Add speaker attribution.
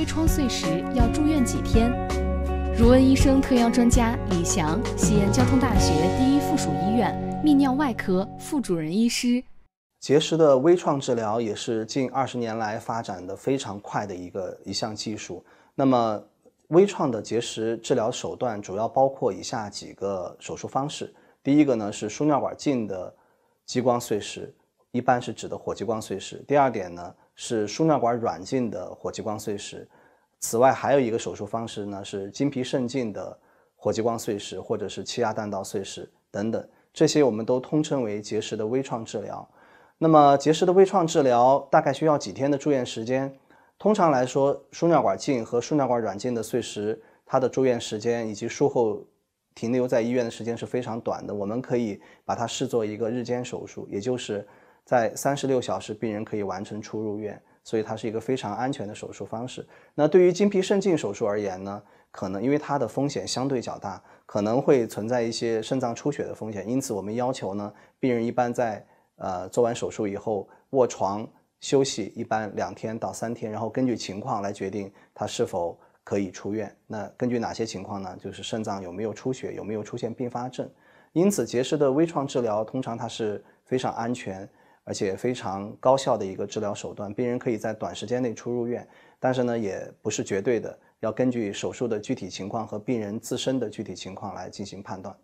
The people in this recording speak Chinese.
Speaker 1: 微创碎石要住院几天？如恩医生特邀专家李翔，西安交通大学第一附属医院泌尿外科副主任医师。
Speaker 2: 结石的微创治疗也是近二十年来发展的非常快的一个一项技术。那么，微创的结石治疗手段主要包括以下几个手术方式。第一个呢是输尿管镜的激光碎石，一般是指的火激光碎石。第二点呢是输尿管软镜的火激光碎石。此外，还有一个手术方式呢，是经皮肾进的火激光碎石，或者是气压弹道碎石等等，这些我们都通称为结石的微创治疗。那么，结石的微创治疗大概需要几天的住院时间？通常来说，输尿管镜和输尿管软镜的碎石，它的住院时间以及术后停留在医院的时间是非常短的，我们可以把它视作一个日间手术，也就是在三十六小时，病人可以完成出入院。所以它是一个非常安全的手术方式。那对于经皮肾镜手术而言呢，可能因为它的风险相对较大，可能会存在一些肾脏出血的风险。因此我们要求呢，病人一般在呃做完手术以后卧床休息，一般两天到三天，然后根据情况来决定他是否可以出院。那根据哪些情况呢？就是肾脏有没有出血，有没有出现并发症。因此结石的微创治疗通常它是非常安全。而且非常高效的一个治疗手段，病人可以在短时间内出入院，但是呢，也不是绝对的，要根据手术的具体情况和病人自身的具体情况来进行判断。